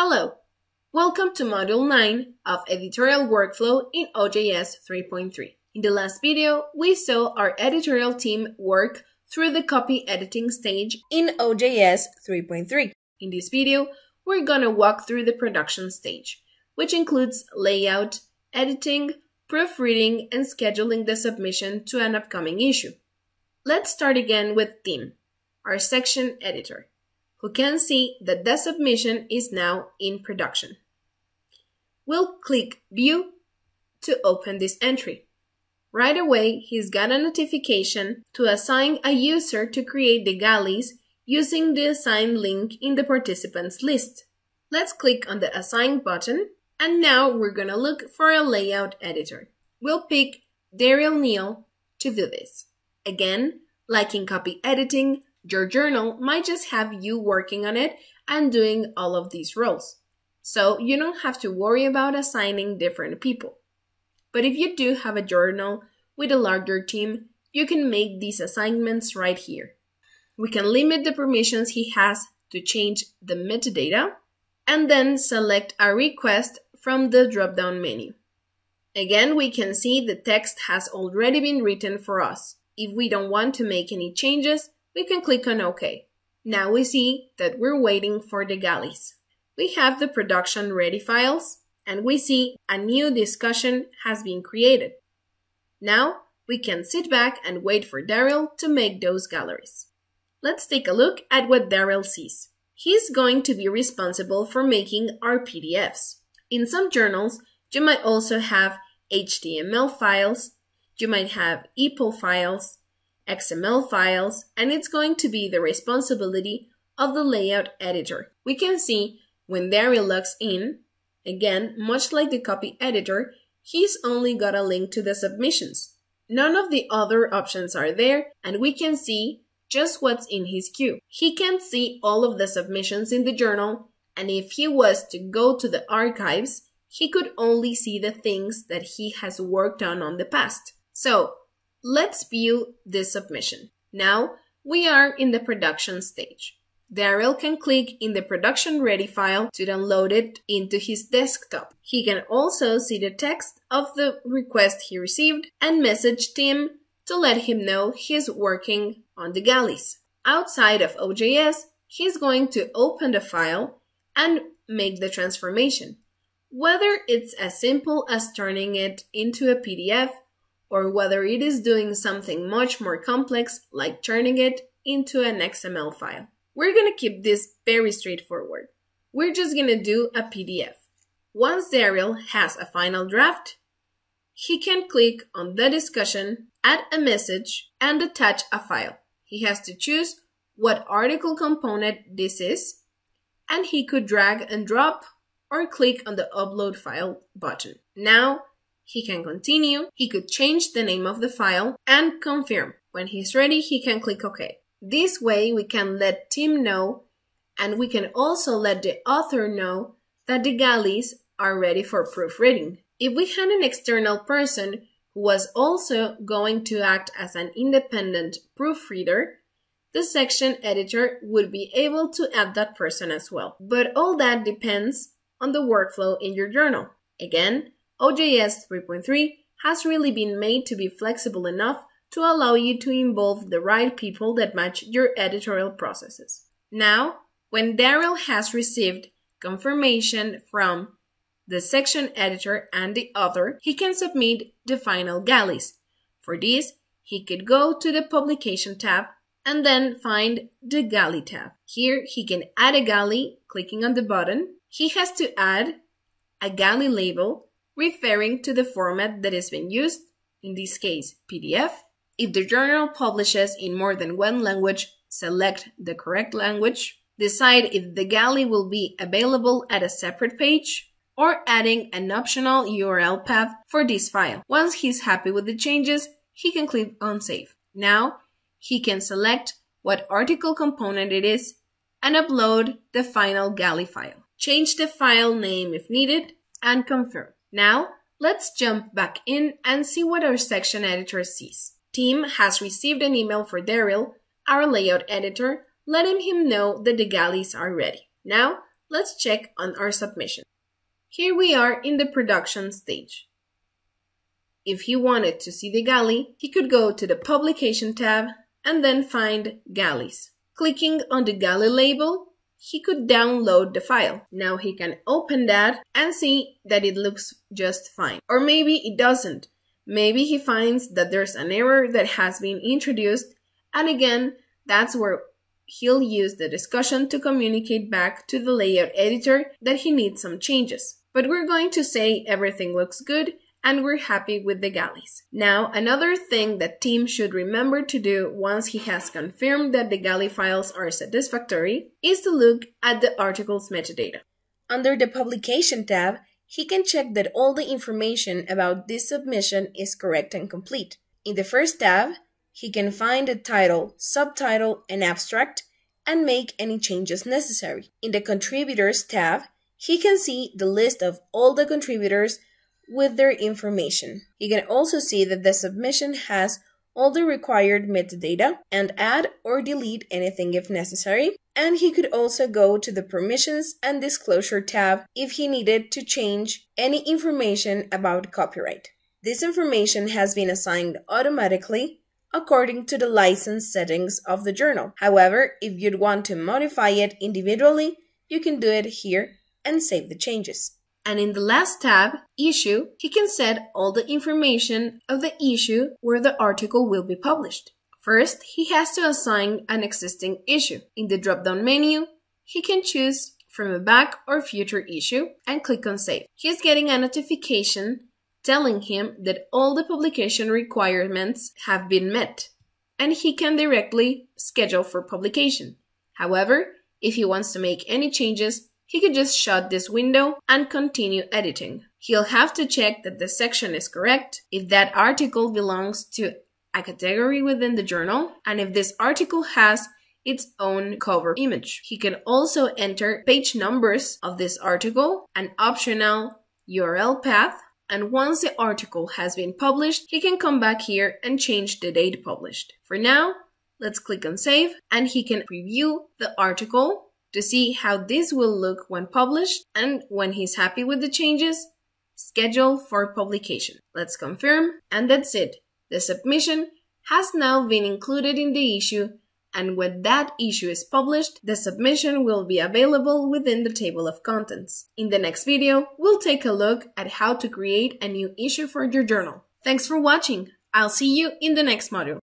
Hello! Welcome to Module 9 of Editorial Workflow in OJS 3.3. In the last video, we saw our editorial team work through the copy editing stage in OJS 3.3. In this video, we're gonna walk through the production stage, which includes layout, editing, proofreading, and scheduling the submission to an upcoming issue. Let's start again with theme, our section editor who can see that the submission is now in production. We'll click View to open this entry. Right away, he's got a notification to assign a user to create the galleys using the assigned link in the participants list. Let's click on the Assign button, and now we're gonna look for a layout editor. We'll pick Daryl Neal to do this. Again, like in copy editing, your journal might just have you working on it and doing all of these roles. So you don't have to worry about assigning different people. But if you do have a journal with a larger team, you can make these assignments right here. We can limit the permissions he has to change the metadata and then select a request from the drop-down menu. Again, we can see the text has already been written for us. If we don't want to make any changes, we can click on OK. Now we see that we're waiting for the galleys. We have the production ready files and we see a new discussion has been created. Now we can sit back and wait for Daryl to make those galleries. Let's take a look at what Daryl sees. He's going to be responsible for making our PDFs. In some journals, you might also have HTML files, you might have EPUB files, XML files, and it's going to be the responsibility of the layout editor. We can see when Daryl logs in, again, much like the copy editor, he's only got a link to the submissions. None of the other options are there, and we can see just what's in his queue. He can see all of the submissions in the journal, and if he was to go to the archives, he could only see the things that he has worked on on the past. So Let's view this submission. Now we are in the production stage. Daryl can click in the production ready file to download it into his desktop. He can also see the text of the request he received and message Tim to let him know he's working on the galleys. Outside of OJS, he's going to open the file and make the transformation. Whether it's as simple as turning it into a PDF or whether it is doing something much more complex like turning it into an XML file. We're going to keep this very straightforward. We're just going to do a PDF. Once Daryl has a final draft, he can click on the discussion, add a message, and attach a file. He has to choose what article component this is, and he could drag and drop or click on the upload file button. Now he can continue, he could change the name of the file, and confirm. When he's ready, he can click OK. This way, we can let Tim know, and we can also let the author know that the galleys are ready for proofreading. If we had an external person who was also going to act as an independent proofreader, the section editor would be able to add that person as well. But all that depends on the workflow in your journal. Again, OJS 3.3 has really been made to be flexible enough to allow you to involve the right people that match your editorial processes. Now, when Daryl has received confirmation from the section editor and the author, he can submit the final galleys. For this, he could go to the Publication tab and then find the Galley tab. Here, he can add a galley, clicking on the button. He has to add a galley label referring to the format that is being used, in this case PDF. If the journal publishes in more than one language, select the correct language, decide if the galley will be available at a separate page, or adding an optional URL path for this file. Once he's happy with the changes, he can click on Save. Now, he can select what article component it is and upload the final galley file. Change the file name if needed and confirm. Now, let's jump back in and see what our section editor sees. Tim has received an email for Daryl, our layout editor, letting him know that the galleys are ready. Now, let's check on our submission. Here we are in the production stage. If he wanted to see the galley, he could go to the Publication tab and then find Galleys. Clicking on the galley label, he could download the file. Now he can open that and see that it looks just fine. Or maybe it doesn't. Maybe he finds that there's an error that has been introduced and again, that's where he'll use the discussion to communicate back to the layout editor that he needs some changes. But we're going to say everything looks good and we're happy with the galleys. Now, another thing that Tim should remember to do once he has confirmed that the galley files are satisfactory is to look at the article's metadata. Under the Publication tab, he can check that all the information about this submission is correct and complete. In the first tab, he can find the title, subtitle, and abstract and make any changes necessary. In the Contributors tab, he can see the list of all the contributors with their information. You can also see that the submission has all the required metadata and add or delete anything if necessary. And he could also go to the Permissions and Disclosure tab if he needed to change any information about copyright. This information has been assigned automatically according to the license settings of the journal. However, if you'd want to modify it individually, you can do it here and save the changes. And in the last tab, Issue, he can set all the information of the issue where the article will be published. First, he has to assign an existing issue. In the drop-down menu, he can choose from a back or future issue and click on Save. He is getting a notification telling him that all the publication requirements have been met and he can directly schedule for publication. However, if he wants to make any changes, he could just shut this window and continue editing. He'll have to check that the section is correct, if that article belongs to a category within the journal, and if this article has its own cover image. He can also enter page numbers of this article, an optional URL path, and once the article has been published, he can come back here and change the date published. For now, let's click on save and he can preview the article to see how this will look when published and when he's happy with the changes, schedule for publication. Let's confirm and that's it. The submission has now been included in the issue and when that issue is published, the submission will be available within the table of contents. In the next video, we'll take a look at how to create a new issue for your journal. Thanks for watching! I'll see you in the next module.